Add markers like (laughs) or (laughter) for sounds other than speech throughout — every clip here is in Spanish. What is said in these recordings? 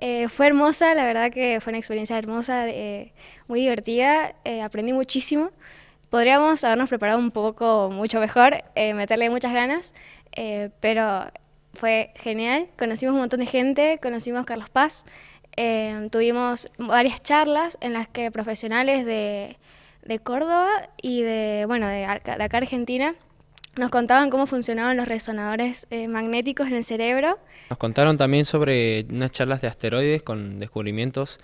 Eh, fue hermosa, la verdad que fue una experiencia hermosa, eh, muy divertida, eh, aprendí muchísimo. Podríamos habernos preparado un poco mucho mejor, meterle muchas ganas, pero fue genial. Conocimos un montón de gente, conocimos a Carlos Paz, tuvimos varias charlas en las que profesionales de, Córdoba y de, bueno, de acá Argentina nos contaban cómo funcionaban los resonadores eh, magnéticos en el cerebro. Nos contaron también sobre unas charlas de asteroides con descubrimientos,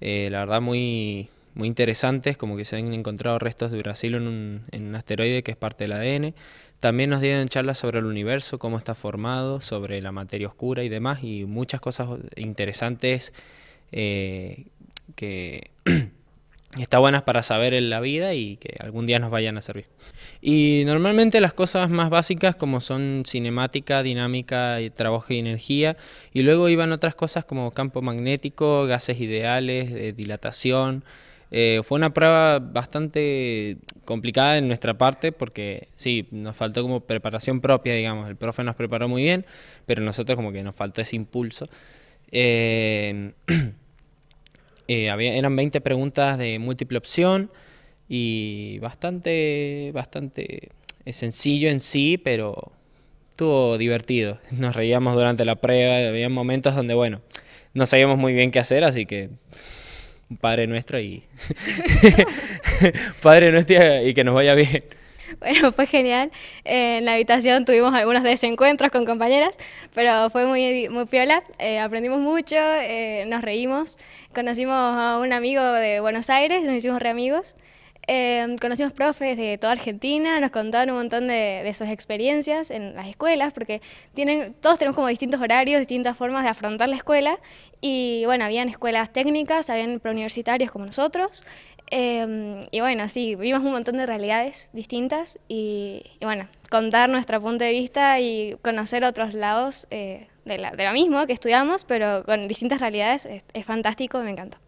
eh, la verdad, muy, muy interesantes, como que se han encontrado restos de Brasil en un, en un asteroide que es parte del ADN. También nos dieron charlas sobre el universo, cómo está formado, sobre la materia oscura y demás, y muchas cosas interesantes eh, que (clears throat) está buenas para saber en la vida y que algún día nos vayan a servir. Y normalmente las cosas más básicas como son cinemática, dinámica, y trabajo y energía, y luego iban otras cosas como campo magnético, gases ideales, eh, dilatación. Eh, fue una prueba bastante complicada en nuestra parte porque sí, nos faltó como preparación propia, digamos. El profe nos preparó muy bien, pero nosotros como que nos faltó ese impulso. Eh, (clears throat) Eh, eran 20 preguntas de múltiple opción y bastante, bastante eh, sencillo en sí, pero estuvo divertido. (laughs) Nos reíamos durante la prueba, había momentos donde, bueno, no sabíamos muy bien qué hacer, así que (laughs) Padre nuestro y (laughs) Padre nuestro y que nos vaya bien. (laughs) Bueno, fue genial. Eh, en la habitación tuvimos algunos desencuentros con compañeras, pero fue muy, muy piola. Eh, aprendimos mucho, eh, nos reímos. Conocimos a un amigo de Buenos Aires, nos hicimos re amigos. conocimos profes de toda Argentina, nos contaron un montón de, de, sus experiencias en las escuelas, porque tienen, todos tenemos como distintos horarios, distintas formas de afrontar la escuela. Y bueno, habían escuelas técnicas, habían preuniversitarias como nosotros, Em, y bueno, sí, vimos un montón de realidades distintas y, bueno, contar nuestro punto de vista y conocer otros lados eh, de, lo mismo que estudiamos, pero con distintas realidades es, es fantástico, me encanta.